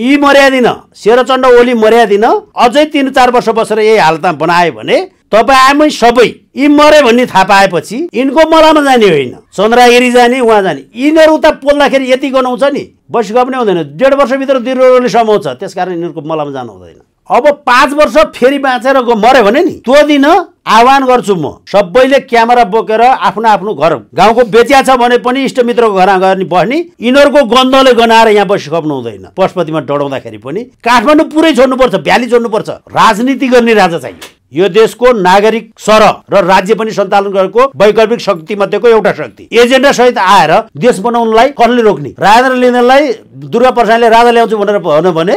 यी मर्यादिन शेरचण्ड ओली मर्यादिन अझै तिन चार वर्ष बसेर यही हालतमा बनायो भने तपाईँ आमै सबै यी मरे भन्ने थाहा पाएपछि यिनको मलामा जाने होइन चन्द्रगिरी जाने उहाँ जाने यिनीहरू उता पोल्दाखेरि यति गनाउँछ नि बसिक पनि हुँदैन डेढ वर्षभित्र दिरोले समाउँछ त्यसकारण यिनीहरूको मलामा जानु हुँदैन अब पाँच वर्ष फेरि बाँचेर मऱ्यो भने नि त्यो दिन आह्वान गर्छु म सबैले क्यामेरा बोकेर आफ्नो आफ्नो घर गाउँको बेचिया छ भने पनि इष्टमित्रको घरमा गएर नि बस्ने यिनीहरूको गन्धले गनाएर यहाँ बसिसक्नु हुँदैन पशुपतिमा डढाउँदाखेरि पनि काठमाडौँ पुरै छोड्नुपर्छ भ्याली छोड्नुपर्छ राजनीति गर्ने राजा चाहियो यो देशको नागरिक सरह र राज्य पनि सञ्चालन गरेको वैकल्पिक शक्ति मध्येको एउटा शक्ति एजेन्डा सहित आएर देश बनाउनलाई कसले रोक्ने राजा लिनेलाई दुर्गा प्रसादले राजा ल्याउँछु भनेर भन भने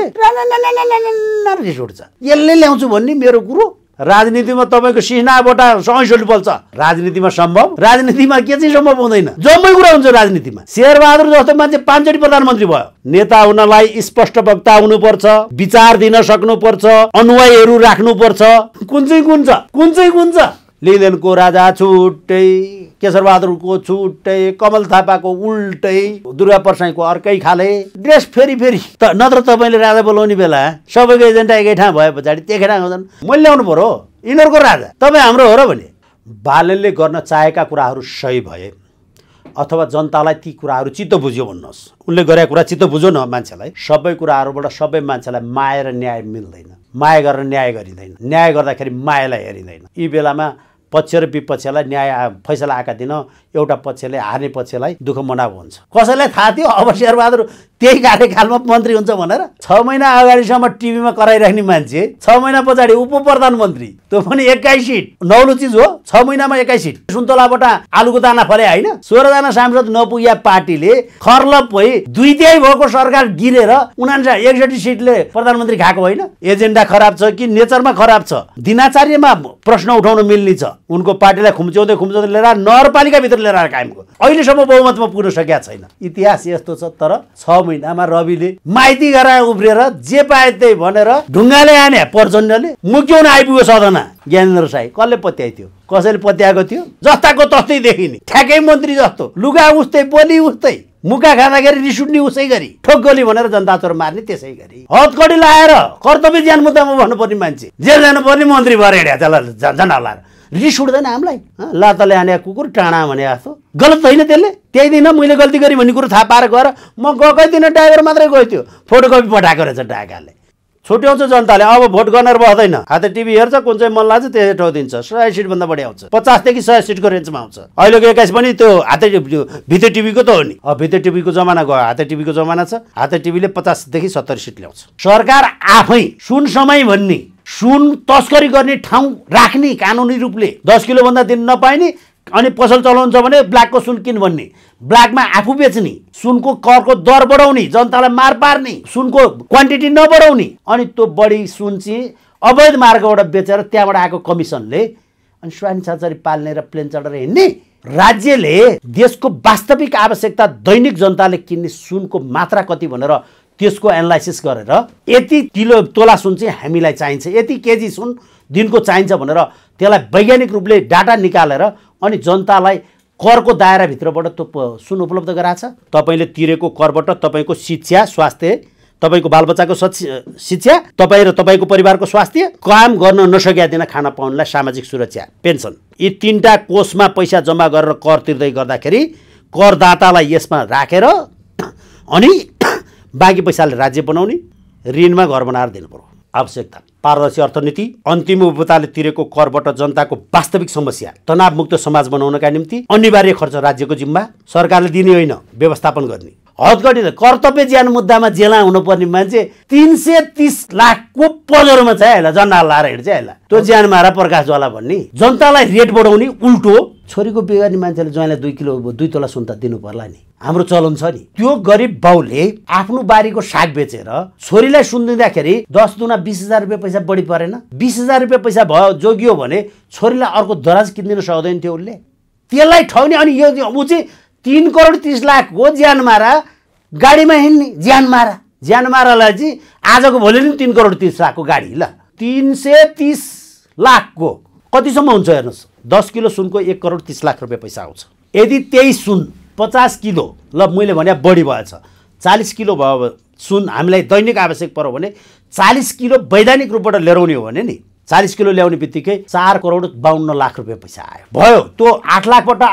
यसले ल्याउँछु भन्ने मेरो कुरो राजनीतिमा तपाईँको सिस्नाबाट सैसोली बल्छ राजनीतिमा सम्भव राजनीतिमा के चाहिँ सम्भव हुँदैन जम्मै कुरा हुन्छ राजनीतिमा शेरबहादुर जस्तो मान्छे पाँचचोटि प्रधानमन्त्री भयो नेता हुनलाई स्पष्ट वक्ता हुनुपर्छ विचार दिन सक्नुपर्छ अनुयायीहरू राख्नुपर्छ कुन चाहिँ कुन छ कुन चाहिँ कुन छ लिङ्गदेनको राजा छुट्टै केशरबहादुरको छुट्टै कमल थापाको उल्टै दुर्गा प्रसाईको अर्कै खाले ड्रेस फेरि फेरि त नत्र तपाईँले राजा बोलाउने बेला सबैको एजेन्डा एकै ठाउँ भए पछाडि त्यही ठाउँ आउँछन् मैले ल्याउनु पऱ्यो यिनीहरूको राजा तपाईँ हाम्रो हो र भने बालनले गर्न चाहेका कुराहरू सही भए अथवा जनतालाई ती कुराहरू चित्त बुझ्यो भन्नुहोस् उनले गरेका कुरा चित्त बुझ्यो न मान्छेलाई सबै कुराहरूबाट सबै मान्छेलाई माया र न्याय मिल्दैन माया गरेर न्याय गरिँदैन न्याय गर्दाखेरि मायालाई हेरिँदैन यी बेलामा पक्ष र विपक्षलाई न्याय फैसला आएका दिन एउटा पक्षले हार्ने पक्षलाई दुःख मनाएको हुन्छ कसैलाई थाहा थियो अब शेरबहादुर त्यही कार्यकालमा मन्त्री हुन्छ भनेर छ महिना अगाडिसम्म टिभीमा कराइराख्ने मान्छे छ महिना पछाडि उप प्रधानमन्त्री त्यो पनि एक्काइस सिट नौलो चिज हो छ महिनामा एक्काइस सिट सुन्तलाबाट आलुको दाना फले होइन सोह्रजना सांसद नपुग्या पार्टीले खर्लप भई दुई तिहाई भएको सरकार गिरेर उनान्सा एकसठी सिटले प्रधानमन्त्री खाएको होइन एजेन्डा खराब छ कि नेचरमा खराब छ दिनाचार्यमा प्रश्न उठाउन मिल्ने छ उनको पार्टीलाई खुम्च्याउँदै खुम्च्याउँदै लिएर नगरपालिकाभित्र लिएर आएर कायमको अहिलेसम्म बहुमतमा पुग्न सकेका छैन इतिहास यस्तो छ तर छ महिना महिनामा रविले माइती गरेर उब्रिएर जे पाए त्यही भनेर ढुङ्गाले आने पर्जन्यले मुक्याउन आइपुग्यो सदना ज्ञानेन्द्र साई कसले थियो कसैले पत्याएको थियो जस्ताको तस्तै देखिने ठ्याकै मन्त्री जस्तो लुगा उस्तै बोली उस्तै मुका खाँदाखेरि रिस उठ्ने उसै गरी गोली भनेर जनता चोर मार्ने त्यसै गरी हतकडी लाएर कर्तव्य ज्यान मुद्दामा भन्नुपर्ने मान्छे जेल जानुपर्ने मन्त्री भएर हिँड्या त्यसलाई रिस उठ्दैन हामीलाई लात ल्याने कुकुर टाढा भने जस्तो गलत होइन त्यसले त्यही दिन मैले गल्ती गरेँ भन्ने कुरो थाहा पाएर गएर म गएकै दिन ड्राइभर मात्रै गएको थियो फोटोकपी पठाएको रहेछ डाकाले छुट्याउँछ जनताले अब भोट गर्न बस्दैन हाते टिभी हेर्छ कुन चाहिँ मन लाग्छ त्यसै ठाउँदिन्छ सय सिटभन्दा बढी आउँछ पचासदेखि सय सिटको रेन्जमा आउँछ अहिलेको एक्काइस पनि त्यो हाते भित्र टिभीको त हो नि अब भित्र टिभीको जमाना गयो हाते टिभीको जमाना छ हाते टिभीले पचासदेखि सत्तरी सिट ल्याउँछ सरकार आफै सुन समय भन्ने सुन तस्करी गर्ने ठाउँ राख्ने कानुनी रूपले दस किलोभन्दा दिन नपाइने अनि पसल चलाउँछ भने ब्ल्याकको सुन किन भन्ने ब्ल्याकमा आफू बेच्ने सुनको करको दर बढाउने जनतालाई मार पार्ने सुनको क्वान्टिटी नबढाउने अनि त्यो बढी सुन चाहिँ अवैध मार्गबाट बेचेर त्यहाँबाट आएको कमिसनले अनि स्वाइन छाचारी पाल्ने र प्लेन चढेर हिँड्ने राज्यले देशको वास्तविक आवश्यकता दैनिक जनताले किन्ने सुनको मात्रा कति भनेर त्यसको एनालाइसिस गरेर यति किलो तोला सुन चाहिँ हामीलाई चाहिन्छ यति केजी सुन दिनको चाहिन्छ भनेर त्यसलाई वैज्ञानिक रूपले डाटा निकालेर अनि जनतालाई करको दायराभित्रबाट त्यो सुन उपलब्ध गराएको छ तपाईँले तिरेको करबाट तपाईँको शिक्षा स्वास्थ्य तपाईँको बालबच्चाको शिक्षा तपाईँ र तपाईँको परिवारको स्वास्थ्य काम गर्न नसकेका दिन खाना पाउनलाई सामाजिक सुरक्षा पेन्सन यी तिनवटा कोषमा पैसा जम्मा गरेर कर तिर्दै गर्दाखेरि करदातालाई यसमा राखेर अनि बाँकी पैसाले राज्य बनाउने ऋणमा घर बनाएर दिनु आवश्यकता पारदर्शी अर्थनीति अन्तिम उपभोक्ताले तिरेको करबाट जनताको वास्तविक समस्या तनावमुक्त समाज बनाउनका निम्ति अनिवार्य खर्च राज्यको जिम्मा सरकारले दिने होइन व्यवस्थापन गर्ने हदगढी कर्तव्य ज्यान मुद्दामा जेला हुनुपर्ने मान्छे तिन सय तिस लाखको पदहरूमा चाहिँ यसलाई जन्डा लाएर हिँड्छ यसलाई त्यो ज्यान मारा प्रकाश ज्वाला भन्ने जनतालाई रेट बढाउने उल्टो छोरीको बिगार्ने मान्छेले ज्वाइँलाई दुई किलो दुई तोला सुन त दिनु पर्ला नि हाम्रो चलन छ नि त्यो गरिब बाउले आफ्नो बारीको साग बेचेर छोरीलाई सुन दिँदाखेरि दस दुना बिस हजार रुपियाँ पैसा बढी परेन बिस हजार रुपियाँ पैसा भयो जोगियो भने छोरीलाई अर्को दराज किनिदिन सक्दैन थियो उसले त्यसलाई ठग्ने अनि यो ऊ चाहिँ तिन करोड तिस लाखको ज्यान मारा गाडीमा हिँड्ने ज्यान मारा ज्यान मारालाई चाहिँ आजको भोलि पनि तिन करोड तिस लाखको गाडी ल तिन सय तिस लाखको कतिसम्म हुन्छ हेर्नुहोस् दस किलो सुनको एक करोड तिस लाख रुपियाँ पैसा आउँछ यदि त्यही सुन पचास किलो ल मैले भने बढी भएछ चालिस किलो भयो सुन हामीलाई दैनिक आवश्यक पर्यो भने चालिस किलो वैधानिक रूपबाट ल्याउने हो भने नि चालिस किलो ल्याउने बित्तिकै चार करोड बाहन्न लाख रुपियाँ पैसा आयो भयो त्यो आठ लाखबाट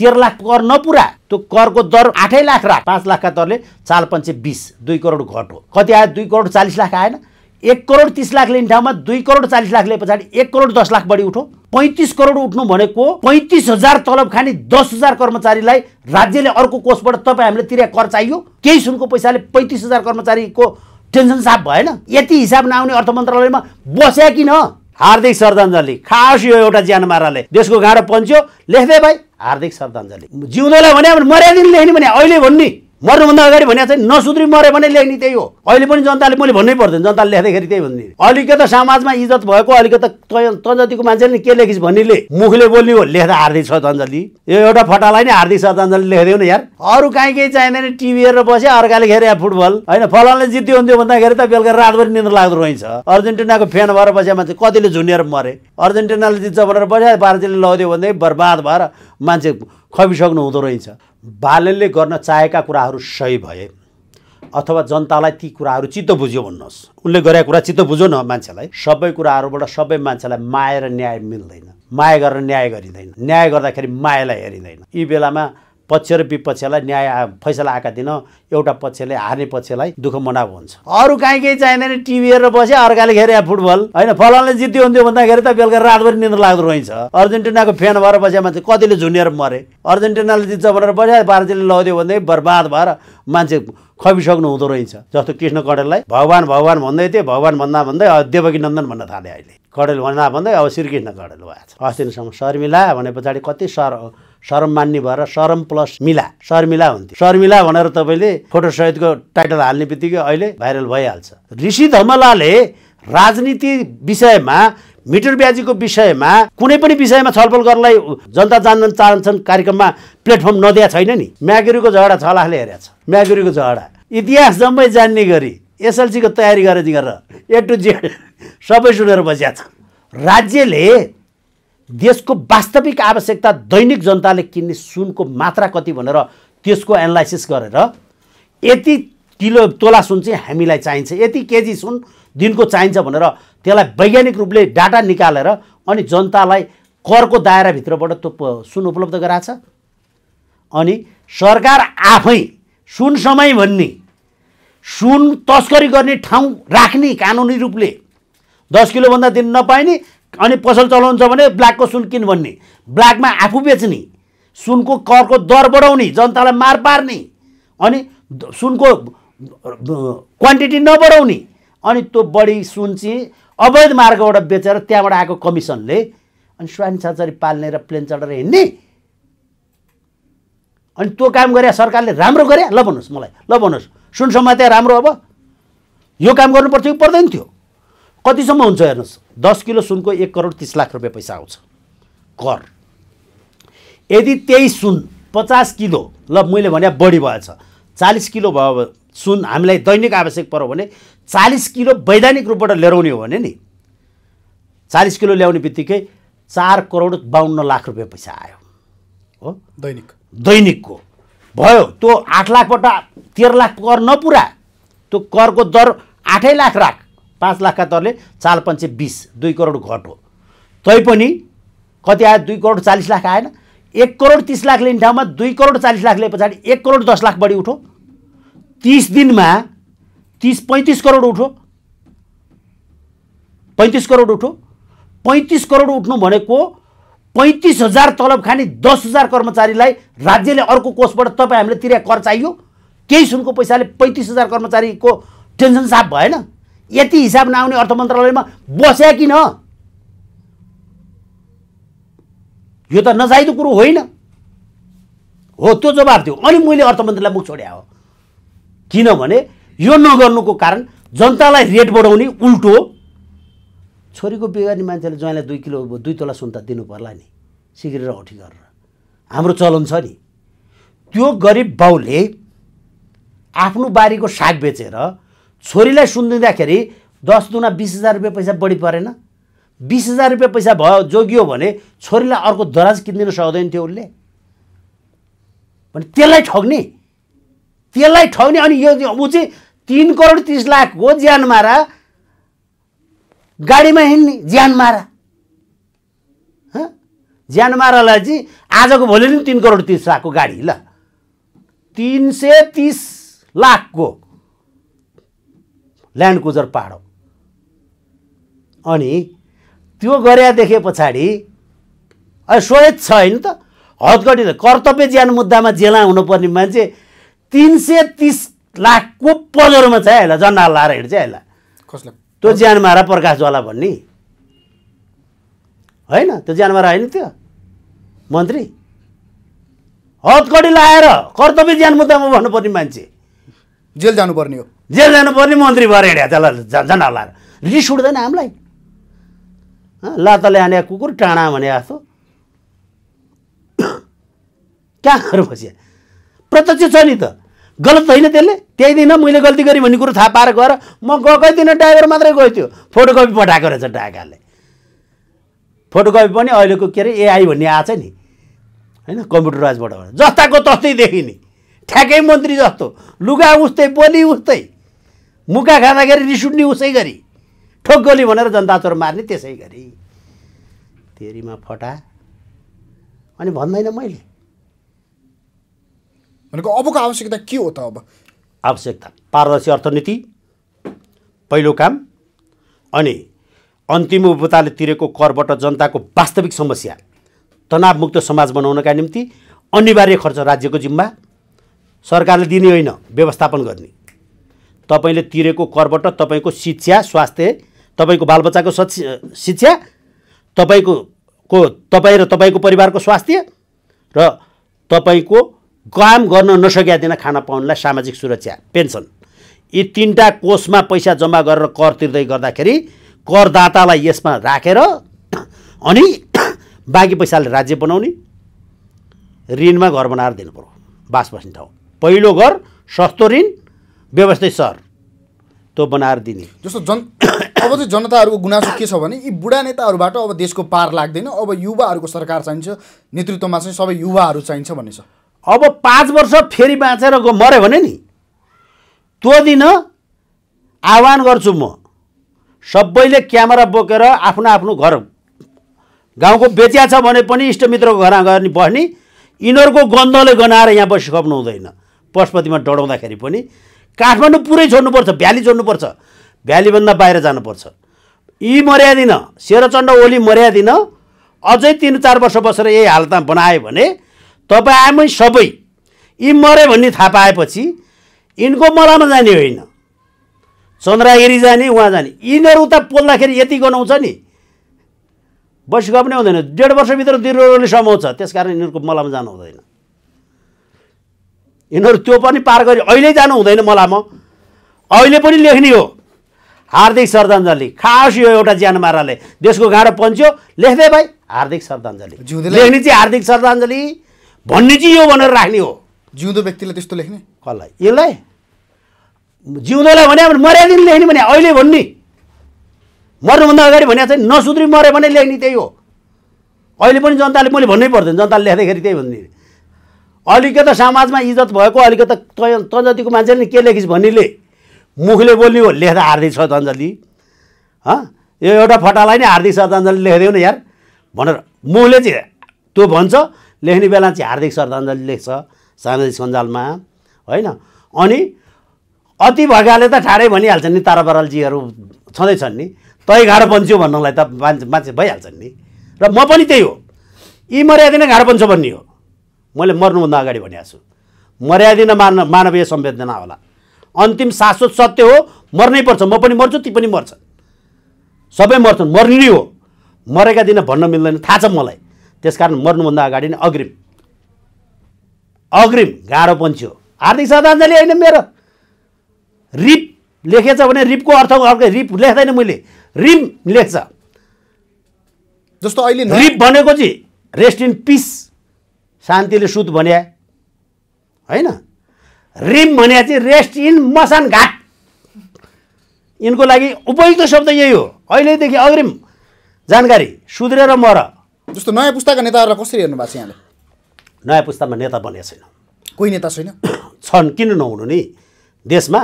तेह्र लाख कर नपुरा त्यो करको दर आठै लाख राख पाँच लाखका दरले चार पञ्चे बिस दुई करोड घट हो कति आयो दुई करोड चालिस लाख आएन एक करोड तिस लाख लिने ठाउँमा दुई करोड चालिस लाख लिए पछाडि एक करोड दस लाख बढी उठो पैँतिस करोड उठ्नु भनेको पैँतिस हजार तलब खाने दस हजार कर्मचारीलाई राज्यले अर्को कोषबाट तपाईँ हामीले तिरे कर चाहियो केही सुनको पैसाले पैँतिस हजार कर्मचारीको टेन्सन साफ भएन यति हिसाब नआउने अर्थ मन्त्रालयमा बस्या किन हार्दिक श्रद्धाञ्जली खास यो एउटा ज्यान माराले देशको गाह्रो पन्च्यो लेख्दै भाइ हार्दिक श्रद्धाञ्जली जिउँदैलाई भने मर्यादिन लेख्ने भने अहिले भन्ने मर्नुभन्दा अगाडि भने चाहिँ नसुध्री मऱ्यो भने लेख्ने त्यही हो अहिले पनि जनताले मैले भन्नै पर्दैन जनताले लेख्दाखेरि त्यही भन्ने अलिकति समाजमा इज्जत भएको त तन्जतिको मान्छेले के लेखिस् भन्नेले मुखले बोल्ने हो लेख्दा हार्दिक छ तन्जली यो एउटा फटालाई नै हार्दिक छ तन्जली लेखिदेऊ न यार अरू काहीँ केही चाहिँदैन टिभी हेरेर बस्यो अर्काले खेरे फुटबल होइन फलानले जित्यो हुन्थ्यो भन्दाखेरि त बेलुका रातभरि निन्द्र लाग्दो रहेछ अर्जेन्टिनाको फ्यान भएर बसेको मान्छे कतिले झुनिएर मरे अर्जेन्टिनाले जित्छ भनेर बस्यो बाह्रजीले लगाउँदियो भन्दै बर्बाद भएर मान्छे खपिसक्नु हुँदो रहेछ बालनले गर्न चाहेका कुराहरू सही भए अथवा जनतालाई ती कुराहरू चित्त बुझ्यो भन्नुहोस् उनले गरेका कुरा चित्त बुझ्यो न मान्छेलाई सबै कुराहरूबाट सबै मान्छेलाई माया र न्याय मिल्दैन माया गरेर न्याय गरिँदैन न्याय गर्दाखेरि मायालाई हेरिँदैन यी बेलामा पक्ष र विपक्षलाई न्याय फैसला आएका दिन एउटा पक्षले हार्ने पक्षलाई दुःख मनाएको हुन्छ अरू काहीँ केही चाहिँदैन टिभी हेरेर बसे अर्काले खेरे फुटबल होइन फलानले जित्यो हुन्थ्यो भन्दाखेरि त बेलुका रातभरि निन्द्र लाग्दो रहेछ अर्जेन्टिनाको फ्यान भएर बसे मान्छे कतिले झुनेर मरे अर्जेन्टिनाले जित्छ भनेर बसे बाह्रजीले लगाउँदियो भने बर्बाद भएर मान्छे खपिसक्नु हुँदो रहेछ जस्तो कृष्ण कडेललाई भगवान् भगवान् भन्दै थिए भगवान् भन्दा भन्दै देवकी नन्दन भन्न थाले अहिले कडेल भन्दा भन्दै अब श्रीकृष्ण कडेल भएछ अस्तिसम्म शर्मिला भने पछाडि कति सर शरम मान्ने भएर शरम प्लस मिला शर्मिला हुन्थ्यो शर्मिला भनेर तपाईँले सहितको टाइटल हाल्ने बित्तिकै अहिले भाइरल भइहाल्छ ऋषि धमलाले राजनीति विषयमा मिटर ब्याजीको विषयमा कुनै पनि विषयमा छलफल गर्नलाई जनता जान्न चाहन्छन् कार्यक्रममा प्लेटफर्म नदिया छैन नि म्यागुरीको झगडा छलाखले लाखले हेरेको छ म्यागुरीको झगडा इतिहास जम्मै जान्ने गरी एसएलसीको तयारी गरेर गरेर ए टु जेड सबै सुनेर बसिया छ राज्यले देशको वास्तविक आवश्यकता दैनिक जनताले किन्ने सुनको मात्रा कति भनेर त्यसको एनालाइसिस गरेर यति किलो तोला सुन चाहिँ हामीलाई चाहिन्छ यति केजी सुन दिनको चाहिन्छ भनेर त्यसलाई वैज्ञानिक रूपले डाटा निकालेर अनि जनतालाई करको दायराभित्रबाट त्यो सुन उपलब्ध गराएछ अनि सरकार आफै सुन समय भन्ने सुन तस्करी गर्ने ठाउँ राख्ने कानुनी रूपले दस किलोभन्दा दिन नपाइने अनि पसल चलाउँछ भने ब्ल्याकको सुन किन भन्ने ब्ल्याकमा आफू बेच्ने सुनको करको दर बढाउने जनतालाई मार पार्ने अनि सुनको क्वान्टिटी नबढाउने अनि त्यो बढी सुन चाहिँ अवैध मार्गबाट बेचेर त्यहाँबाट आएको कमिसनले अनि स्वान छाचरी पाल्ने र प्लेन चढेर हिँड्ने अनि त्यो काम गरे सरकारले राम्रो गरे ल भन्नुहोस् मलाई ल भन्नुहोस् सुन समात्या राम्रो अब यो काम गर्नुपर्थ्यो कि पर्दैन थियो कतिसम्म हुन्छ हेर्नुहोस् दस किलो सुनको एक करोड तिस लाख रुपियाँ पैसा आउँछ कर यदि त्यही सुन पचास किलो ल मैले भने बढी भएछ चालिस किलो भयो सुन हामीलाई दैनिक आवश्यक पऱ्यो भने चालिस किलो वैधानिक रूपबाट ल्याउने हो भने नि चालिस किलो ल्याउने बित्तिकै चार करोड बाहन्न लाख रुपियाँ पैसा आयो हो दैनिक दैनिकको भयो त्यो आठ लाखबाट तेह्र लाख कर नपुरा त्यो करको दर आठै लाख राख पाँच लाखका दरले चार पञ्चे बिस दुई करोड घट हो तैपनि कति आयो दुई करोड चालिस लाख आएन एक करोड तिस लाख लिने ठाउँमा दुई करोड चालिस लाख लिए पछाडि एक करोड दस लाख बढी उठो तिस दिनमा तिस पैँतिस करोड उठो पैँतिस करोड उठो पैँतिस करोड उठ्नु भनेको पैँतिस हजार तलब खाने दस हजार कर्मचारीलाई राज्यले अर्को कोषबाट तपाईँ हामीले तिर कर चाहियो केही सुनको पैसाले पैँतिस हजार कर्मचारीको टेन्सन साफ भएन यति हिसाब नआउने अर्थ मन्त्रालयमा बस्या किन यो त नजाइदो कुरो होइन हो त्यो जवाब थियो अनि मैले अर्थमन्त्रीलाई मुख छोड्या हो किनभने यो नगर्नुको कारण जनतालाई रेट बढाउने उल्टो छोरीको बिगार्ने मान्छेले ज्वाइँलाई दुई किलो दुई तोला सुन दिनु पर्ला नि सिग्रेर औठी गरेर हाम्रो चलन छ नि त्यो गरिब बाउले आफ्नो बारीको साग बेचेर छोरीलाई सुनिदिँदाखेरि दस दुना बिस हजार रुपियाँ पैसा बढी परेन बिस हजार रुपियाँ पैसा भयो जोगियो भने छोरीलाई अर्को दराज किनिदिन सक्दैन थियो उसले भने त्यसलाई ठग्ने त्यसलाई ठग्ने अनि यो ऊ चाहिँ तिन करोड तिस लाखको ज्यान मारा गाडीमा हिँड्ने ज्यान मारा ज्यान मारालाई चाहिँ आजको भोलि नि तिन करोड तिस लाखको गाडी ल तिन सय तिस लाखको ल्यान्ड कुजर पाहाड अनि त्यो गरे देखे पछाडि छ होइन त हदगढी कर्तव्य ज्यान मुद्दामा जेला हुनुपर्ने मान्छे तिन सय तिस लाखको पजरमा चाहिँ अहिले जन्डा लाएर हिँड्छ अहिले कसलाई त्यो ज्यान मारा प्रकाश ज्वाला भन्ने होइन त्यो ज्यान मारा होइन त्यो मन्त्री हदकडी लाएर कर्तव्य ज्यान मुद्दामा भन्नुपर्ने मान्छे जेल जानुपर्ने हो जेल जानुपर्ने मन्त्री भएर हिँड्या त्यसलाई झन् हल्लाएर रिस उठ्दैन हामीलाई लातले हाने कुकुर टाढा भने जस्तो कहाँ गएर बसिया प्रत्यक्ष छ नि त गलत होइन त्यसले त्यही दिन मैले गल्ती गरेँ भन्ने कुरो थाहा पाएर गएर म गएकै थिइनँ ड्राइभर मात्रै गएको थियो फोटोकपी पठाएको रहेछ ड्राइभरले फोटोकपी पनि अहिलेको के अरे एआई भन्ने आएको छ नि होइन कम्प्युटराइजबाट जस्ताको तस्तै देखिने ठ्याकै मन्त्री जस्तो लुगा उस्तै बोली उस्तै मुका खाँदाखेरि रिस उठ्ने उसै गरी ठोक गोली भनेर चोर मार्ने त्यसै गरी तेरीमा फटा अनि भन्दैन मैले भनेको अबको आवश्यकता के हो त अब आवश्यकता पारदर्शी अर्थनीति पहिलो काम अनि अन्तिम उपताले तिरेको करबाट जनताको वास्तविक समस्या तनावमुक्त समाज बनाउनका निम्ति अनिवार्य खर्च राज्यको जिम्मा सरकारले दिने होइन व्यवस्थापन गर्ने तपाईँले तिरेको करबाट तपाईँको शिक्षा स्वास्थ्य तपाईँको बालबच्चाको शिक्षा तपाईँको को तपाईँ र तपाईँको परिवारको स्वास्थ्य र तपाईँको काम गर्न नसकेका दिन खाना पाउनलाई सामाजिक सुरक्षा पेन्सन यी तिनवटा कोषमा पैसा जम्मा गरेर कर तिर्दै गर्दाखेरि करदातालाई यसमा राखेर अनि बाँकी पैसाले राज्य बनाउने ऋणमा घर बनाएर दिनु पऱ्यो बास बस्ने ठाउँ पहिलो घर सस्तो ऋण व्यवस्थित सर त्यो बनाएर दिने जस्तो जन अब चाहिँ जनताहरूको गुनासो के छ भने यी बुढा नेताहरूबाट अब देशको पार लाग्दैन अब युवाहरूको सरकार चाहिन्छ नेतृत्वमा चाहिँ सबै युवाहरू चाहिन्छ भन्ने छ अब पाँच वर्ष फेरि बाँचेर मऱ्यो भने नि त्यो दिन आह्वान गर्छु म सबैले क्यामेरा बोकेर आफ्नो आफ्नो घर गाउँको बेच्या छ भने पनि इष्टमित्रको घरमा गएर बस्ने यिनीहरूको गन्धले गनाएर यहाँ बसिसक्नु हुँदैन पशुपतिमा डढाउँदाखेरि पनि काठमाडौँ पुरै छोड्नुपर्छ भ्याली छोड्नुपर्छ भ्यालीभन्दा बाहिर जानुपर्छ यी मर्यादिन सेरोचण्ड ओली मर्यादिन अझै तिन चार वर्ष बसेर यही हालतमा बनायो भने तपाईँ आमै सबै यी मरे भन्ने थाहा पाएपछि यिनको मलामा जाने होइन चन्द्रागिरी जाने उहाँ जाने यिनीहरू उता पोल्दाखेरि यति गनाउँछ नि बस पनि हुँदैन डेढ वर्षभित्र दिरोले समाउँछ त्यस कारण यिनीहरूको मलामा जानु हुँदैन यिनीहरू त्यो पनि पार गरी अहिले जानु हुँदैन म अहिले पनि लेख्ने हो हार्दिक श्रद्धाञ्जली खास यो एउटा ज्यान माराले देशको गाह्रो पन्च्यो लेख्दे भाइ हार्दिक श्रद्धाञ्जली लेख्ने चाहिँ हार्दिक श्रद्धाञ्जली भन्ने चाहिँ यो भनेर राख्ने हो जिउँदो व्यक्तिले त्यस्तो लेख्ने कसलाई यसलाई जिउँदोलाई भने मर्यादिन लेख्ने भने अहिले भन्ने मर्नुभन्दा अगाडि भने चाहिँ नसुध्री मऱ्यो भने लेख्ने त्यही हो अहिले पनि जनताले मैले भन्नै पर्दैन जनताले लेख्दाखेरि त्यही भन्ने त समाजमा इज्जत भएको अलिकति त तँ मान्छेले के लेखिस् भनिले मुखले बोल्ने हो लेख्दा हार्दिक श्रद्धाञ्जली यो एउटा फटालाई नै हार्दिक श्रद्धाञ्जली लेखिदेऊ न यार भनेर मुखले चाहिँ त्यो भन्छ लेख्ने बेला चाहिँ हार्दिक श्रद्धाञ्जली लेख्छ सामाजिक सञ्जालमा होइन अनि अति भएकाले त ठाडै भनिहाल्छन् नि तारा बरालजीहरू छँदैछन् नि तै गाह्रो बन्छु भन्नलाई त मान्छे मान्छे भइहाल्छन् नि र म पनि त्यही हो यी मर्यादा नै गाह्रो बन्छु भन्ने हो मैले मर्नुभन्दा अगाडि भनेको छु मर्यादिन मान मानवीय संवेदना होला अन्तिम शाश्वत सत्य हो मर्नै पर्छ म पनि मर्छु ती पनि मर्छन् सबै मर्छन् मर्ने नै हो मरेका दिन भन्न मिल्दैन थाहा छ मलाई त्यसकारण मर्नुभन्दा अगाडि नै अग्रिम अग्रिम गाह्रो पन्छी हो हार्दिक श्रद्धाञ्जली होइन मेरो रिप लेखेछ भने रिपको अर्थ अर्को रिप लेख्दैन मैले रिम लेख्छ जस्तो अहिले रिप भनेको चाहिँ रेस्ट इन पिस शान्तिले सुत भन्या होइन रिम भन्या चाहिँ रेस्ट इन मसान घाट यिनको लागि उपयुक्त शब्द यही हो अहिलेदेखि अग्रिम जानकारी सुध्रेर मर जस्तो नयाँ पुस्ताका नेताहरूलाई कसरी हेर्नु भएको छ यहाँले नयाँ पुस्तामा नेता बनेको छैन कोही नेता छैन छन् किन नहुनु नि देशमा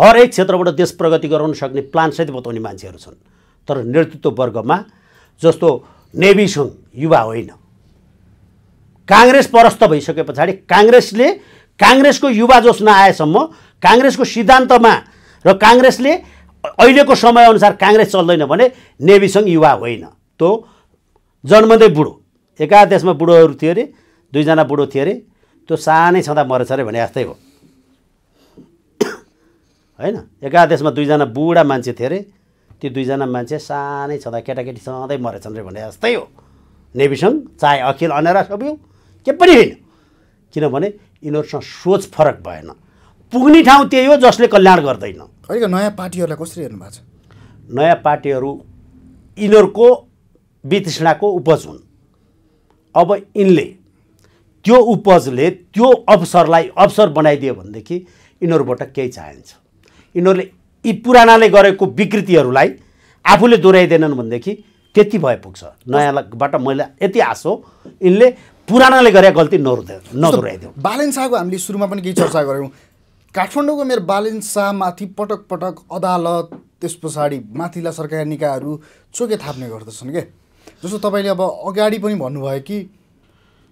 हरेक क्षेत्रबाट देश प्रगति गराउन सक्ने प्लानसहित बताउने मान्छेहरू छन् तर नेतृत्व वर्गमा जस्तो नेभी सङ्घ युवा होइन काङ्ग्रेस परस्त भइसके पछाडि काङ्ग्रेसले काङ्ग्रेसको युवा जोस नआएसम्म काङ्ग्रेसको सिद्धान्तमा र काङ्ग्रेसले अहिलेको समयअनुसार काङ्ग्रेस चल्दैन भने नेभीसँग युवा होइन त्यो जन्मदै बुढो एकादेशमा बुढोहरू थियो अरे दुईजना बुढो थियो अरे त्यो सानै छँदा मरेछ अरे भने जस्तै हो होइन एकादेशमा दुईजना बुढा मान्छे थियो अरे ती दुईजना मान्छे सानै छँदा केटाकेटी सधैँ मरेछन् रे भने जस्तै हो नेभीसँग चाहे अखिल अनेरा सभ्यौ के पनि होइन किनभने यिनीहरूसँग सोच फरक भएन पुग्ने ठाउँ त्यही हो जसले कल्याण गर्दैन अहिलेको नयाँ पार्टीहरूलाई कसरी हेर्नु भएको छ नयाँ पार्टीहरू यिनीहरूको वितृष्णाको उपज हुन् अब यिनले त्यो उपजले त्यो अवसरलाई अवसर बनाइदियो भनेदेखि यिनीहरूबाट केही चाहिन्छ यिनीहरूले यी पुरानाले गरेको विकृतिहरूलाई आफूले दोहोऱ्याइदिएनन् भनेदेखि त्यति भए पुग्छ नयाँबाट मैले यति आशो यिनले पुरानाले गरे गल्ती नहुँदै नदोहोऱ्याइदिउँ बालेन शाहको हामीले सुरुमा पनि केही चर्चा गऱ्यौँ काठमाडौँको मेरो बालेन शाहमाथि पटक पटक अदालत त्यस पछाडि माथिल्ला सरकारी निकायहरू चोके थाप्ने गर्दछन् क्या जस्तो तपाईँले अब अगाडि पनि भन्नुभयो कि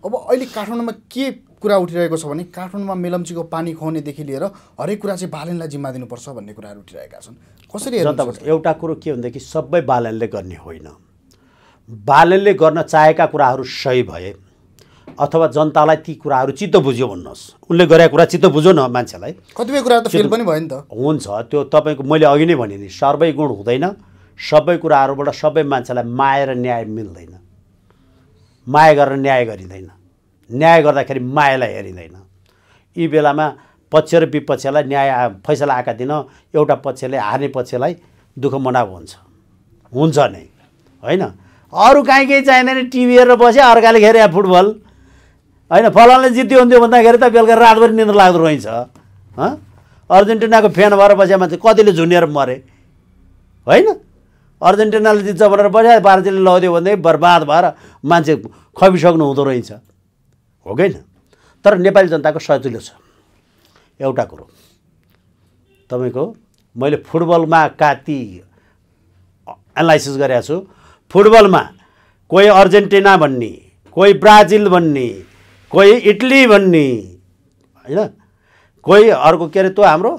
अब अहिले काठमाडौँमा के कुरा उठिरहेको छ भने काठमाडौँमा मेलम्चीको पानी खुवाउनेदेखि लिएर हरेक कुरा चाहिँ बालनलाई जिम्मा दिनुपर्छ भन्ने कुराहरू उठिरहेका छन् कसरी एउटा कुरो के भनेदेखि सबै बालनले गर्ने होइन बालनले गर्न चाहेका कुराहरू सही भए अथवा जनतालाई ती कुराहरू चित्त बुझ्यो भन्नुहोस् उसले गरेका कुरा चित्त बुझ्यो न मान्छेलाई कतिपय कुरा त फेल पनि भयो नि त हुन्छ त्यो तपाईँको मैले अघि नै भने नि सर्वै गुण हुँदैन सबै कुराहरूबाट सबै मान्छेलाई माया र न्याय मिल्दैन माया गरेर न्याय गरिँदैन न्याय गर्दाखेरि मायालाई हेरिँदैन यी बेलामा पक्ष र विपक्षलाई न्याय फैसला आएका दिन एउटा पक्षले हार्ने पक्षलाई दुःख मनाएको हुन्छ हुन्छ नै होइन अरू कहीँ केही चाहिँदैन टिभी हेरेर बस्यो अर्काले खेरे फुटबल होइन फलानले जित्यो हुन्थ्यो भन्दाखेरि त बेलुका रातभरि निन्द्र लाग्दो रहेछ अर्जेन्टिनाको फ्यान भएर बसेको मान्छे कतिले झुनेर मरे होइन अर्जेन्टिनाले जित्छ भनेर बसे भारतीयले लगाउँदियो भने बर्बाद भएर मान्छे खपिसक्नु हुँदो रहेछ हो किन तर नेपाली जनताको सजिलो छ एउटा कुरो तपाईँको मैले फुटबलमा काति एनालाइसिस गरेको छु फुटबलमा कोही अर्जेन्टिना भन्ने कोही ब्राजिल भन्ने कोही इटली भन्ने होइन कोही अर्को के अरे त्यो हाम्रो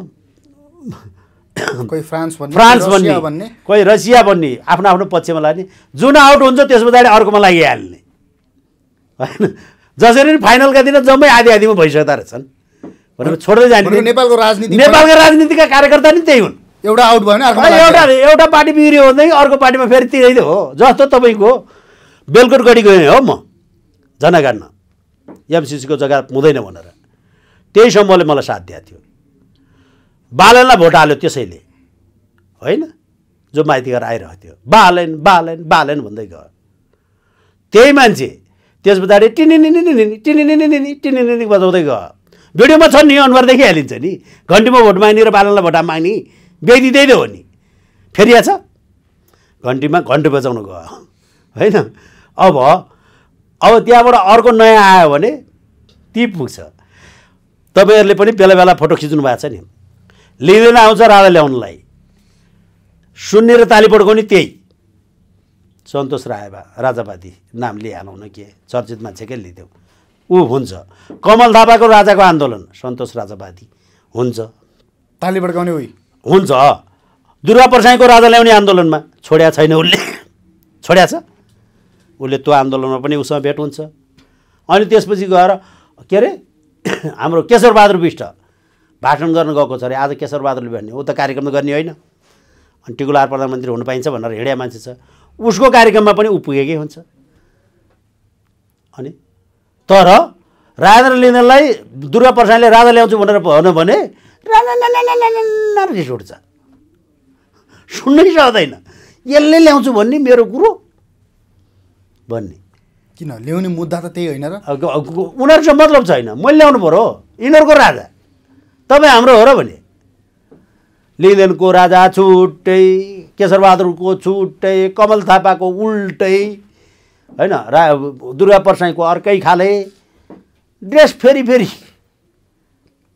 कोही फ्रान्स फ्रान्स भन्ने कोही रसिया भन्ने आफ्नो आफ्नो पक्षमा लाग्ने जुन आउट हुन्छ त्यस पछाडि अर्कोमा लागिहाल्ने होइन जसरी फाइनलका दिन जम्मै आधी आधीमा भइसक्दा रहेछन् भनेर छोड्दै जाने नेपालको राजनीति नेपालको राजनीतिका कार्यकर्ता नि त्यही हुन् एउटा आउट भयो भने एउटा एउटा पार्टी बिग्रियो भने अर्को पार्टीमा फेरि त्यही हो जस्तो तपाईँको बेलकोट गडी गएँ हो म जनगणना एमसिसीको जग्गा हुँदैन भनेर त्यही समूहले मलाई साथ दिएको थियो बालनलाई भोट हाल्यो त्यसैले होइन जो माइती गरेर आइरहेको थियो बालन बालन बालन भन्दै गयो त्यही मान्छे त्यस पछाडि टिनिनिनिनिनि टिनी टिनिनिनि बजाउँदै गयो भिडियोमा छ नि अनुहार देखिहालिन्छ नि घन्टीमा भोट माग्ने र बालनलाई भोट माग्ने बेदिँदै हो नि फेरि छ घन्टीमा घन्टी बजाउनु गयो होइन अब अब त्यहाँबाट अर्को नयाँ आयो भने ती पुग्छ तपाईँहरूले पनि बेला बेला फोटो खिच्नु भएको छ नि लिँदैन आउँछ राजा ल्याउनलाई सुन्ने र ताली नि त्यही सन्तोष राय राजावादी नाम लिइहालौँ न के चर्चित मान्छेकै लिइदेऊ ऊ हुन्छ कमल थापाको राजाको आन्दोलन सन्तोष राजावादी हुन्छ ताली पड्काउने उही हुन्छ दुर्गा प्रसाईको राजा ल्याउने आन्दोलनमा छोड्या छैन उसले छोड्या छ उसले त्यो आन्दोलनमा पनि उसँग भेट हुन्छ अनि त्यसपछि गएर के अरे हाम्रो केशरबहादुर विष्ट भाषण गर्न गएको छ अरे आज केशरबहादुरले भन्ने ऊ त कार्यक्रम त गर्ने होइन अनि टिकुलार प्रधानमन्त्री हुनु पाइन्छ भनेर हिँडे मान्छे छ उसको कार्यक्रममा पनि ऊ पुगेकै हुन्छ अनि तर राजेन्द्र लिनेलाई दुर्गा प्रसादले राजा ल्याउँछु भनेर भन्यो भने रिस उठ्छ सुन्नै सक्दैन यसले ल्याउँछु भन्ने मेरो कुरो भन्ने किन ल्याउने मुद्दा त त्यही होइन र चाहिँ मतलब छैन मैले ल्याउनु पऱ्यो हो यिनीहरूको राजा तपाईँ हाम्रो हो र भने लिङ्गेनको राजा छुट्टै केशरबहादुरको छुट्टै कमल थापाको उल्टै होइन रा दुर्गा परसाईको अर्कै खाले ड्रेस फेरि फेरि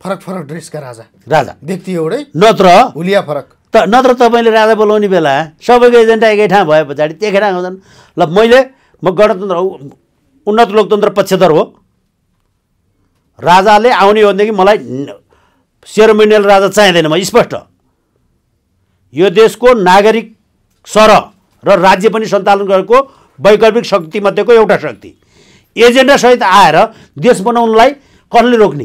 फरक फरक ड्रेसका राजा राजा व्यक्ति एउटै नत्र हुलिया फरक त नत्र तपाईँले राजा बोलाउने बेला सबैको एजेन्डा एकै ठाउँ भए पछाडि त्यही ठाउँ आउँछन् ल मैले म गणतन्त्र उन्नत लोकतन्त्र पक्षधर हो राजाले आउने हो भनेदेखि मलाई सेरोमोनियल राजा चाहिँदैन म स्पष्ट यो देशको नागरिक सरह र राज्य पनि सञ्चालन गरेको वैकल्पिक शक्तिमध्येको एउटा शक्ति एजेन्डासहित आएर देश बनाउनलाई कसले रोक्ने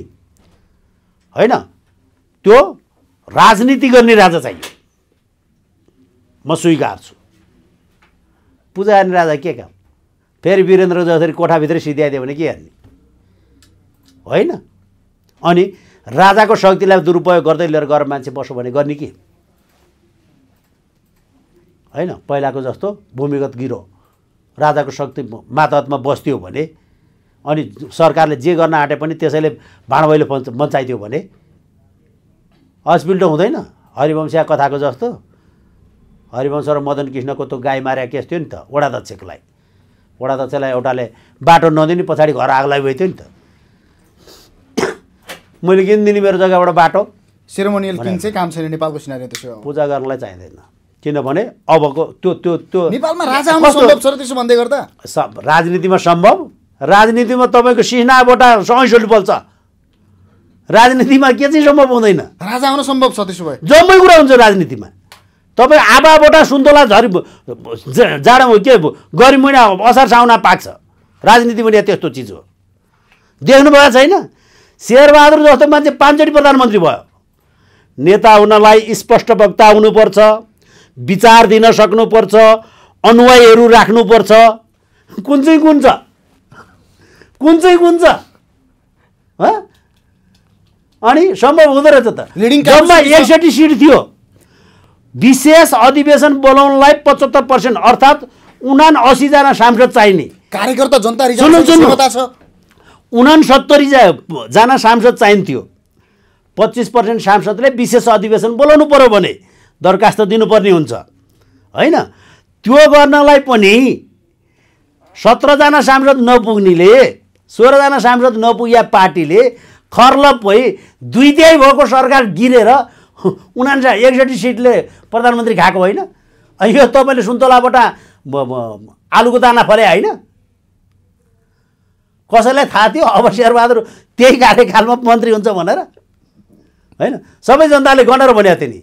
होइन त्यो राजनीति गर्ने राजा चाहियो म छु पूजा गर्ने राजा के काम फेरि वीरेन्द्र जसरी कोठाभित्रै सिध्याइदियो भने के हेर्ने होइन अनि राजाको शक्तिलाई दुरुपयोग गर्दै लिएर गएर मान्छे बसो भने गर्ने के होइन पहिलाको जस्तो भूमिगत गिरो राजाको शक्ति मातहतमा बस्थ्यो भने अनि सरकारले जे गर्न आँटे पनि त्यसैले भाँडभैलो पञ्च बन्चाइदियो भने हस्पिटल हुँदैन हरिवंशिया कथाको जस्तो हरिवंश र मदन कृष्णको त गाई मार्या केस थियो नि त वडाध्यक्षकोलाई वडा दक्षलाई एउटाले बाटो नदिने पछाडि घर आग भयो थियो नि त मैले किन दिने मेरो जग्गाबाट बाटो सेरोमोनियल किङ चाहिँ काम छैन नेपालको सिनारी त्यसो पूजा गर्नलाई चाहिँदैन किनभने अबको त्यो त्यो त्यो नेपालमा राजा सम्भव छ त्यसो भन्दै गर्दा सब राजनीतिमा सम्भव राजनीतिमा तपाईँको सिनाबाट सैँसोली बल्छ राजनीतिमा के चाहिँ सम्भव हुँदैन राजा आउन सम्भव छ त्यसो भए जम्मै कुरा हुन्छ राजनीतिमा तपाईँ आबाबाट सुन्तला झरी जाडो के गरिब महिना असार साउना पाक्छ राजनीति पनि त्यस्तो चिज हो देख्नुभएको छैन शेरबहादुर जस्तो मान्छे पाँचचोटि प्रधानमन्त्री भयो नेता हुनलाई स्पष्ट वक्ता हुनुपर्छ विचार दिन सक्नुपर्छ अनुवायहरू राख्नुपर्छ कुन चाहिँ कुन छ कुन चाहिँ कुन छ अनि सम्भव हुँदो रहेछ त लिडिङ एकसठी सिट थियो विशेष अधिवेशन बोलाउनलाई पचहत्तर पर्सेन्ट अर्थात् उना असीजना सांसद चाहिने कार्यकर्ता जनता उनासत्तरी जना सांसद चाहिन्थ्यो पच्चिस पर्सेन्ट सांसदले विशेष अधिवेशन बोलाउनु पऱ्यो भने दरखास्त दिनुपर्ने हुन्छ होइन त्यो गर्नलाई पनि सत्रजना सांसद नपुग्नेले सोह्रजना सांसद नपुग्या पार्टीले खर्लप भई दुई भएको सरकार गिरेर उनान्सा एकसठी सिटले प्रधानमन्त्री खाएको होइन यो तपाईँले सुन्तलाबाट आलुको दाना फले होइन कसैलाई थाहा थियो अब शेरबहादुर त्यही कार्यकालमा मन्त्री हुन्छ भनेर होइन सबै जनताले गनेर भनेको थियो नि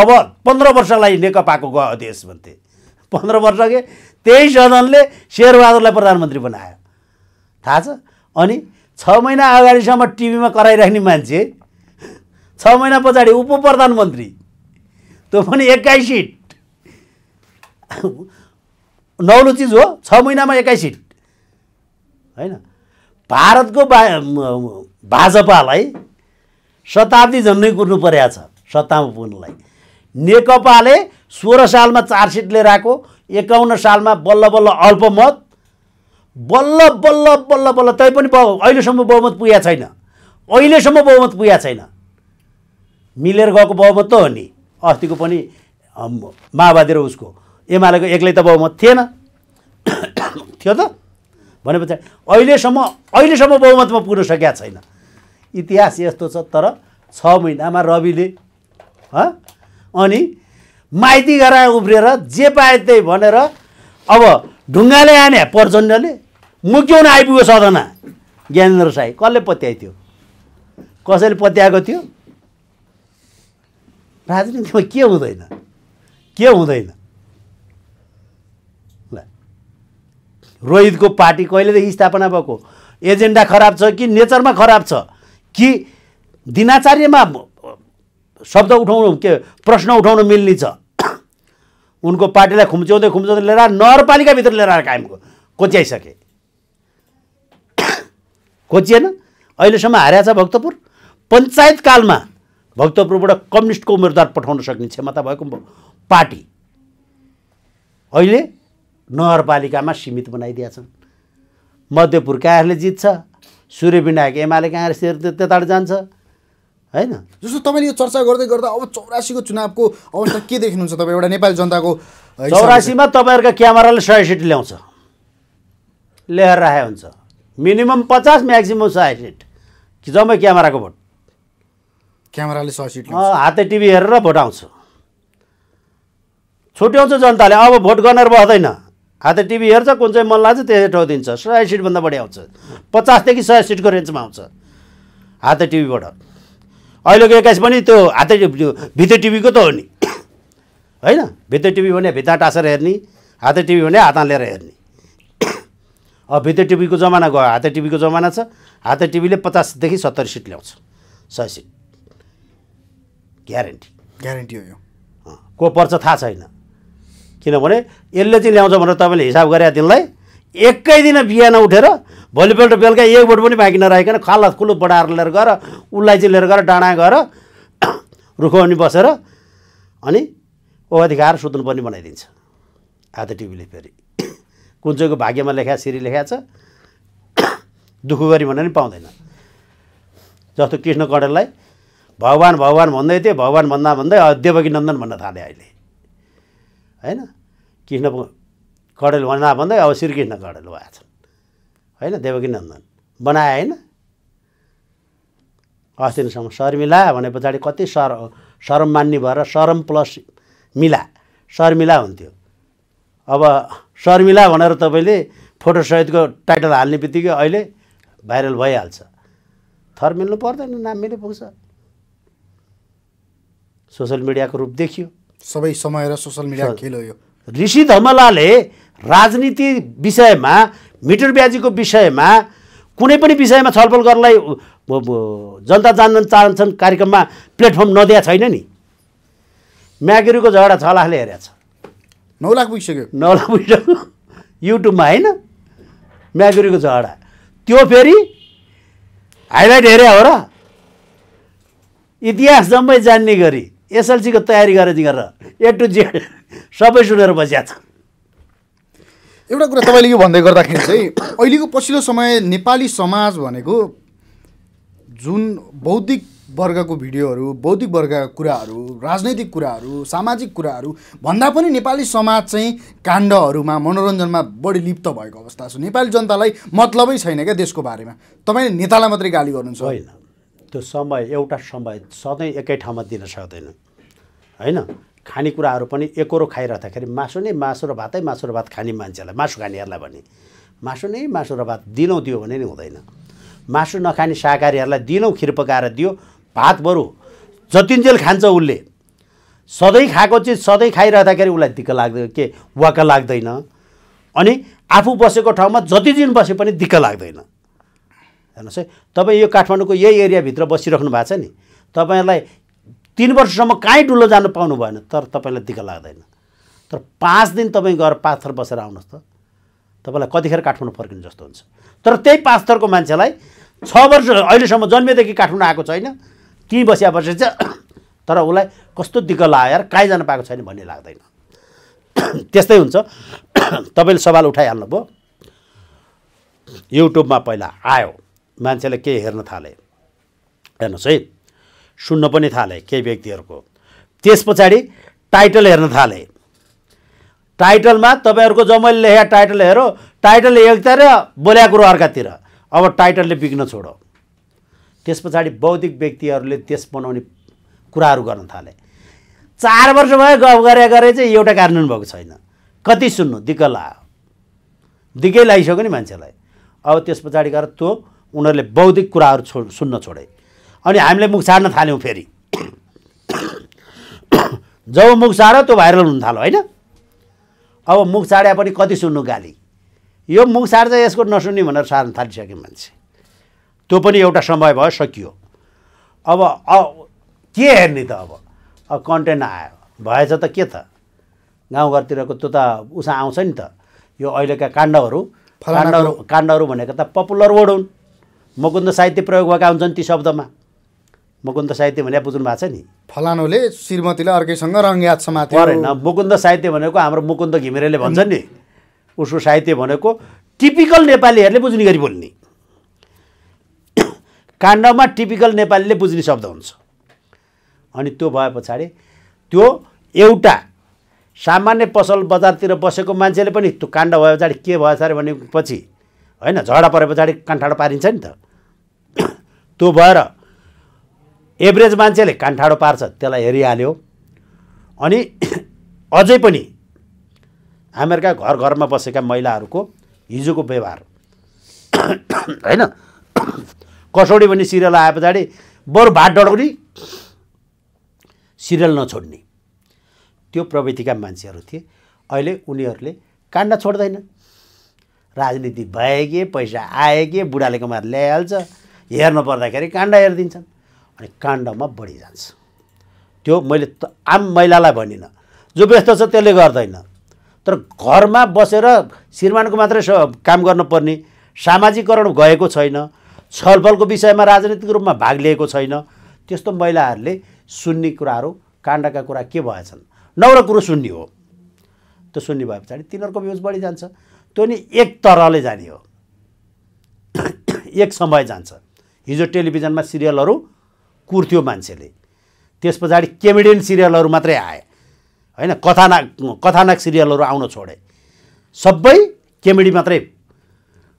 अब पन्ध्र वर्षलाई नेकपाको गयो देश भन्थे पन्ध्र वर्ष के त्यही सदनले शेरबहादुरलाई प्रधानमन्त्री बनायो थाहा छ अनि छ महिना अगाडिसम्म टिभीमा कराइराख्ने मान्छे छ महिना पछाडि उप प्रधानमन्त्री त्यो पनि एक्काइस सिट नौलो चिज हो छ महिनामा एक्काइस सिट होइन भारतको बा भाजपालाई शताब्दी झन्डै कुर्नु परेको छ सत्तामा पुग्नुलाई नेकपाले सोह्र सालमा चार सिट लिएर आएको एकाउन्न सालमा बल्ल बल्ल अल्पमत बल्ल बल्ल बल्ल बल्ल तै पनि अहिलेसम्म बहुमत पुगेको छैन अहिलेसम्म बहुमत पुगेको छैन मिलेर गएको बहुमत त हो नि अस्तिको पनि माओवादी र उसको एमालेको एक्लै त बहुमत थिएन थियो त भने पछाडि अहिलेसम्म अहिलेसम्म बहुमतमा पुग्न सकेका छैन इतिहास यस्तो छ तर छ महिनामा रविले अनि माइती गराएर उब्रिएर जे पाए त्यही भनेर अब ढुङ्गाले आने पर्जन्यले मुक्याउन आइपुग्यो सदना ज्ञानेन्द्र साई कसले थियो कसैले पत्याएको थियो राजनीतिमा के हुँदैन के हुँदैन ल रोहितको पार्टी कहिलेदेखि स्थापना भएको एजेन्डा खराब छ कि नेचरमा खराब छ कि दिनाचार्यमा शब्द उठाउनु के प्रश्न उठाउनु मिल्ने छ उनको पार्टीलाई खुम्च्याउँदै खुम्च्याउँदै लिएर नगरपालिकाभित्र लिएर आएर कायम कोच्याइसके कोचिएन अहिलेसम्म छ भक्तपुर पञ्चायतकालमा भक्तपुरबाट कम्युनिस्टको उम्मेदवार पठाउन सक्ने क्षमता भएको पार्टी अहिले नगरपालिकामा सीमित बनाइदिया छन् मध्यपुर काङ्ग्रेसले जित्छ सूर्यविनायक एमाले काङ्ग्रेस त्यताबाट जान्छ होइन जस्तो तपाईँले यो चर्चा गर्दै गर्दा अब चौरासीको चुनावको अवस्था के देख्नुहुन्छ तपाईँ एउटा नेपाली जनताको चौरासीमा तपाईँहरूका क्यामेराले सय सिट ल्याउँछ ल्याएर राखेको हुन्छ मिनिमम पचास म्याक्सिमम सय सिट जम्मै क्यामेराको भोट क्यामेराले सर्सिट हाते टिभी हेरेर भोट आउँछ छुट्याउँछ जनताले अब भोट गर्न बस्दैन हाते टिभी हेर्छ कुन चाहिँ मन लाग्छ त्यही ठाउँ दिन्छ सय सिटभन्दा बढी आउँछ पचासदेखि सय सिटको रेन्जमा आउँछ हाते टिभीबाट अहिलेको एक्काइस पनि त्यो हाते भित्र टिभीको त हो नि होइन भित्र टिभी भने भित्ता टासेर हेर्ने हाते टिभी भने हातमा लिएर हेर्ने अब भित्र टिभीको जमाना गयो हाते टिभीको जमाना छ हाते टिभीले पचासदेखि सत्तरी सिट ल्याउँछ सय सिट ग्यारेन्टी ग्यारेन्टी हो यो को पर्छ थाहा छैन किनभने यसले चाहिँ ल्याउँछ भनेर तपाईँले हिसाब गरे दिनलाई एकै दिन बिहान उठेर भोलिपल्ट बेलुका एक बोट पनि बाँकी नराखिकन खाल्ला खुल्लो बढाएर लिएर गएर उसलाई चाहिँ लिएर गएर डाँडा गएर रुखाउने बसेर अनि ओ अधिकार सुत्नुपर्ने बनाइदिन्छ आज टिभीले फेरि कुन चाहिँको भाग्यमा लेखा सिरी लेखा छ दुःख गरी भनेर पनि पाउँदैन जस्तो कृष्ण कडेललाई भगवान् भगवान् भन्दै थिएँ भगवान् भन्दा भन्दै देवकी नन्दन भन्न थाले अहिले होइन कृष्ण कडेल भन्दा भन्दै अब श्रीकृष्ण कडेल भएको छन् होइन देवकी नन्दन बनाए होइन अस्तिसम्म शर्मिला भने पछाडि कति सर शरम मान्ने भएर शरम प्लस मिला शर्मिला हुन्थ्यो अब शर्मिला भनेर तपाईँले फोटोसहितको टाइटल हाल्ने बित्तिकै अहिले भाइरल भइहाल्छ थर मिल्नु पर्दैन नाम मिले पुग्छ सोसियल मिडियाको रूप देखियो सबै समय र सोसल मिडिया खेल हो यो ऋषि धमलाले राजनीति विषयमा मिटर ब्याजीको विषयमा कुनै पनि विषयमा छलफल गर्नलाई जनता जान्न चाहन्छन् कार्यक्रममा प्लेटफर्म नदिया छैन नि म्यागेरीको झगडा छ लाखले हेरेको छ नौ लाख पुगिसक्यो नौ लाख पुगिसक्यो युट्युबमा होइन म्यागेरीको झगडा त्यो फेरि हाइलाइट हेरे हो र इतिहास जम्मै जान्ने गरी एसएलसीको तयारी गरेर गरेर ए टु जेड सबै सुनेर बसिया छ एउटा कुरा तपाईँले यो भन्दै गर्दाखेरि चाहिँ अहिलेको पछिल्लो समय नेपाली समाज भनेको जुन बौद्धिक वर्गको भिडियोहरू बौद्धिक वर्गका कुराहरू राजनैतिक कुराहरू सामाजिक कुराहरू भन्दा पनि नेपाली समाज चाहिँ काण्डहरूमा मनोरञ्जनमा बढी लिप्त भएको अवस्था छ नेपाली जनतालाई मतलबै छैन क्या देशको बारेमा तपाईँले नेतालाई मात्रै गाली गर्नुहुन्छ होइन त्यो समय एउटा समय सधैँ एकै ठाउँमा दिन सक्दैन होइन खानेकुराहरू पनि एकरो खाइरहँदाखेरि मासु नै मासु र भातै मासु र भात खाने मान्छेलाई मासु खानेहरूलाई भने मासु नै मासु र भात दिनौँ दियो भने नि हुँदैन मासु नखाने शाकाहारीहरूलाई दिनौँ खिर पकाएर दियो भात बरु जतिन्जेल खान्छ उसले सधैँ खाएको चिज सधैँ खाइरहँदाखेरि उसलाई दिक्क लाग्दैन के वाक लाग्दैन अनि आफू बसेको ठाउँमा जति दिन बसे पनि दिक्क लाग्दैन हेर्नुहोस् है तपाईँ यो काठमाडौँको यही एरियाभित्र बसिराख्नु भएको छ नि तपाईँलाई तिन वर्षसम्म कहीँ डुल्लो जानु पाउनु भएन तर तपाईँलाई दिक्क लाग्दैन तर पाँच दिन तपाईँ गएर पाँच थर बसेर आउनुहोस् त तपाईँलाई कतिखेर काठमाडौँ फर्किनु जस्तो हुन्छ तर त्यही पाँच थरको मान्छेलाई छ वर्ष अहिलेसम्म जन्मेदेखि काठमाडौँ आएको छैन त्यहीँ बसिया बसे तर उसलाई कस्तो दिक्क लाएर कहीँ जानु पाएको छैन भन्ने लाग्दैन त्यस्तै हुन्छ तपाईँले सवाल उठाइहाल्नु भयो युट्युबमा पहिला आयो मान्छेले के हेर्न थाले हेर्नुहोस् है सुन्न पनि थालेँ केही व्यक्तिहरूको त्यस पछाडि टाइटल हेर्न थालेँ टाइटलमा तपाईँहरूको मैले लेखेका टाइटल हेरो टाइटल एकतिर बोल्या कुरो अर्कातिर अब टाइटलले बिग्न छोडो त्यस पछाडि बौद्धिक व्यक्तिहरूले त्यस बनाउने कुराहरू गर्न थाले चार वर्ष भयो गफ गरे गरे चाहिँ एउटा कार्यान्वयन भएको छैन कति सुन्नु दिक्क ला दिक्कै लागिसक्यो नि मान्छेलाई अब त्यस पछाडि गएर त्यो उनीहरूले बौद्धिक कुराहरू छो सुन्न छोडे अनि हामीले मुख सार्न थाल्यौँ फेरि जब मुख सार त्यो भाइरल हुन थाल्यो होइन अब मुख साडे पनि कति सुन्नु गाली यो मुख सार यसको नसुन्ने भनेर सार्न थालिसक्यो मान्छे त्यो पनि एउटा समय भयो सकियो अब के हेर्ने त अब अब कन्टेन्ट आयो भएछ त के त गाउँघरतिरको त्यो त उसा आउँछ नि त यो अहिलेका काण्डहरू काण्डहरू काण्डहरू भनेको त पपुलर वर्ड हुन् मुकुन्द साहित्य प्रयोग भएका हुन्छन् ती शब्दमा मुकुन्द साहित्य भने बुझ्नु भएको छ नि फलानुले श्रीमतीलाई अर्कैसँग रङ्ग्यात समाते होइन मुकुन्द साहित्य भनेको हाम्रो मुकुन्द घिमिरेले भन्छन् नि उसको साहित्य भनेको टिपिकल नेपालीहरूले बुझ्ने गरी बोल्ने काण्डमा टिपिकल नेपालीले बुझ्ने शब्द हुन्छ अनि त्यो भए पछाडि त्यो एउटा सामान्य पसल बजारतिर बसेको मान्छेले पनि त्यो काण्ड भए पछाडि के भएछ अरे भनेपछि होइन झगडा परे पछाडि कान्ठाडा पारिन्छ नि त त्यो भएर एभरेज मान्छेले कान्ठाडो पार्छ त्यसलाई हेरिहाल्यो अनि अझै पनि हामीहरूका घर घरमा बसेका महिलाहरूको हिजोको व्यवहार होइन कसौडी भन्ने सिरियल आए पछाडि बरु भात डढाउने सिरियल नछोड्ने त्यो प्रविधिका मान्छेहरू थिए अहिले उनीहरूले काण्ड छोड्दैन राजनीति भए कि पैसा आए कि बुढाले कमाएर ल्याइहाल्छ हेर्नु पर्दाखेरि काण्ड हेरिदिन्छन् अनि काण्डमा बढी जान्छ त्यो मैले आम महिलालाई भनिनँ जो व्यस्त छ त्यसले गर्दैन तर घरमा बसेर श्रीमानको मात्रै काम गर्नुपर्ने सामाजिकरण गएको छैन छलफलको विषयमा राजनीतिक रूपमा भाग लिएको छैन त्यस्तो महिलाहरूले सुन्ने कुराहरू काण्डका कुरा के भएछन् नौरो कुरो सुन्ने हो त्यो सुन्ने भए पछाडि तिनीहरूको युज बढी जान्छ त्यो नि एक तरले जाने हो एक समय जान्छ हिजो टेलिभिजनमा सिरियलहरू कुर्थ्यो मान्छेले त्यस पछाडि केमेडियन सिरियलहरू मात्रै आए होइन कथानाक कथानाक सिरियलहरू आउन छोडे सबै केमेडी मात्रै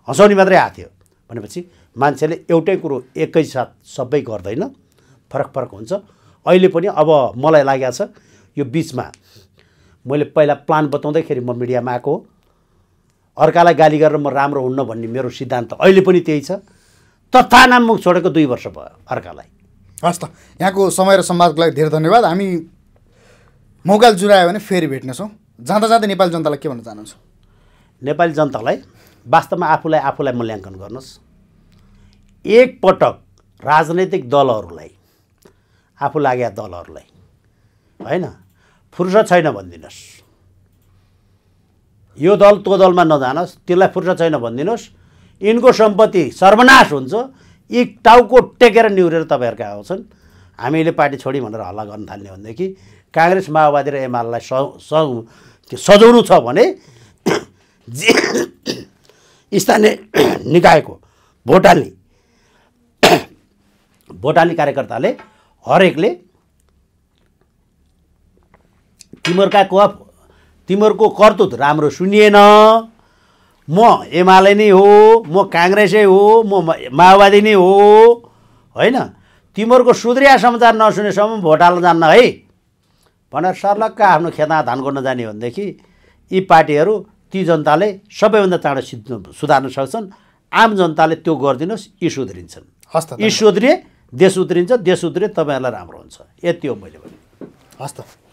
हँसाउने मात्रै आएको थियो भनेपछि मान्छेले एउटै कुरो एकैसाथ सबै गर्दैन फरक फरक हुन्छ अहिले पनि अब मलाई लागेको छ यो बिचमा मैले पहिला प्लान बताउँदैखेरि म मिडियामा आएको हो अर्कालाई गाली गरेर म राम्रो हुन्न भन्ने मेरो सिद्धान्त अहिले पनि त्यही छ तथा तथानामुख छोडेको दुई वर्ष भयो अर्कालाई हस् त यहाँको समय र संवादको लागि धेरै धन्यवाद हामी मौकाल जुरायो भने फेरि भेट्नेछौँ जाँदा जाँदै नेपाली जनतालाई के भन्न चाहनुहुन्छ नेपाली जनतालाई वास्तवमा आफूलाई आफूलाई मूल्याङ्कन गर्नुहोस् एकपटक राजनैतिक दलहरूलाई आफू लागे दलहरूलाई होइन फुर्सद छैन भनिदिनुहोस् यो दल त्यो दलमा नजानुहोस् त्यसलाई फुर्सद छैन भनिदिनुहोस् यिनको सम्पत्ति सर्वनाश हुन्छ एक टाउको टेकेर निहुरेर तपाईँहरूका आउँछन् हामीले पार्टी छोडी भनेर हल्ला गर्न थाल्ने भनेदेखि काङ्ग्रेस माओवादी र एमालेलाई स सजाउनु छ भने जे स्थानीय निकायको भोटाली भोटाली कार्यकर्ताले हरेकले तिमीहरूका क तिमीहरूको कर्तुत राम्रो सुनिएन म एमाले नै हो म काङ्ग्रेसै हो म माओवादी नै हो होइन तिमीहरूको सुध्रिया समाचार नसुनेसम्म भोट हाल्न जान्न है भनेर सर्लक्क आफ्नो खेतमा धान गर्न जाने हो भनेदेखि यी पार्टीहरू ती जनताले सबैभन्दा चाँडो सिद्ध सुधार्न सक्छन् आम जनताले त्यो गरिदिनुहोस् यी सुध्रिन्छन् हस् यी सुध्रिए देश उत्रिन्छ देश उध्रिए तपाईँहरूलाई राम्रो हुन्छ यति हो मैले भने हस् त